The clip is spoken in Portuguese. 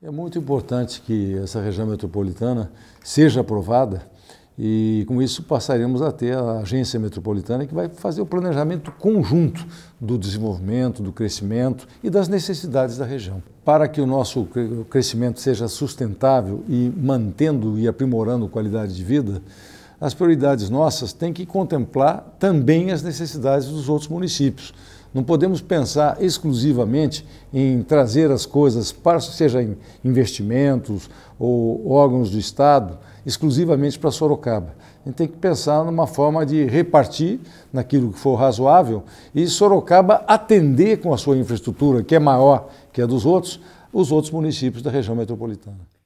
É muito importante que essa região metropolitana seja aprovada e com isso passaremos a ter a agência metropolitana que vai fazer o planejamento conjunto do desenvolvimento, do crescimento e das necessidades da região. Para que o nosso crescimento seja sustentável e mantendo e aprimorando qualidade de vida, as prioridades nossas têm que contemplar também as necessidades dos outros municípios. Não podemos pensar exclusivamente em trazer as coisas, seja em investimentos ou órgãos do Estado, exclusivamente para Sorocaba. A gente tem que pensar numa forma de repartir naquilo que for razoável e Sorocaba atender com a sua infraestrutura, que é maior que a dos outros, os outros municípios da região metropolitana.